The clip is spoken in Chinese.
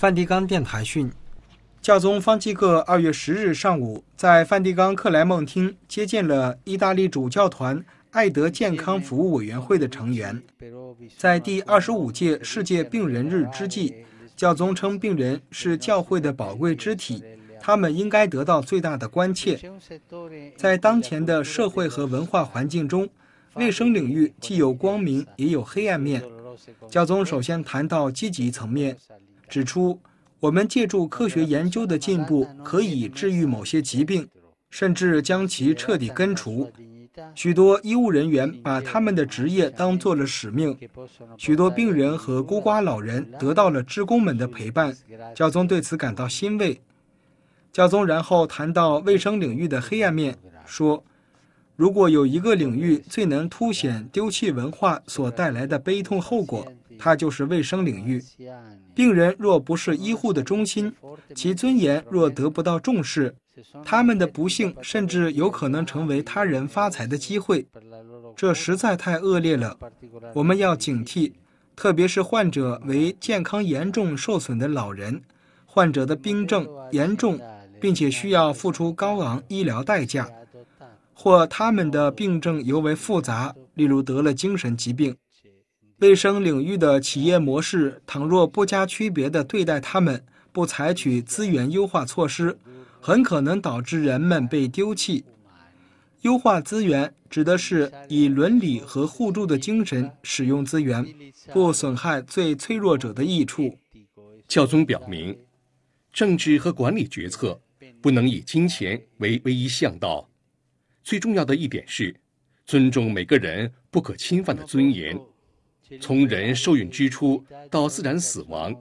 梵蒂冈电台讯，教宗方济各二月十日上午在梵蒂冈克莱蒙厅接见了意大利主教团爱德健康服务委员会的成员。在第二十五届世界病人日之际，教宗称病人是教会的宝贵肢体，他们应该得到最大的关切。在当前的社会和文化环境中，卫生领域既有光明也有黑暗面。教宗首先谈到积极层面。指出，我们借助科学研究的进步，可以治愈某些疾病，甚至将其彻底根除。许多医务人员把他们的职业当做了使命。许多病人和孤寡老人得到了职工们的陪伴，教宗对此感到欣慰。教宗然后谈到卫生领域的黑暗面，说：“如果有一个领域最能凸显丢弃文化所带来的悲痛后果。”它就是卫生领域，病人若不是医护的中心，其尊严若得不到重视，他们的不幸甚至有可能成为他人发财的机会，这实在太恶劣了。我们要警惕，特别是患者为健康严重受损的老人，患者的病症严重，并且需要付出高昂医疗代价，或他们的病症尤为复杂，例如得了精神疾病。卫生领域的企业模式，倘若不加区别的对待他们，不采取资源优化措施，很可能导致人们被丢弃。优化资源指的是以伦理和互助的精神使用资源，不损害最脆弱者的益处。教宗表明，政治和管理决策不能以金钱为唯一向导。最重要的一点是，尊重每个人不可侵犯的尊严。从人受孕之初到自然死亡。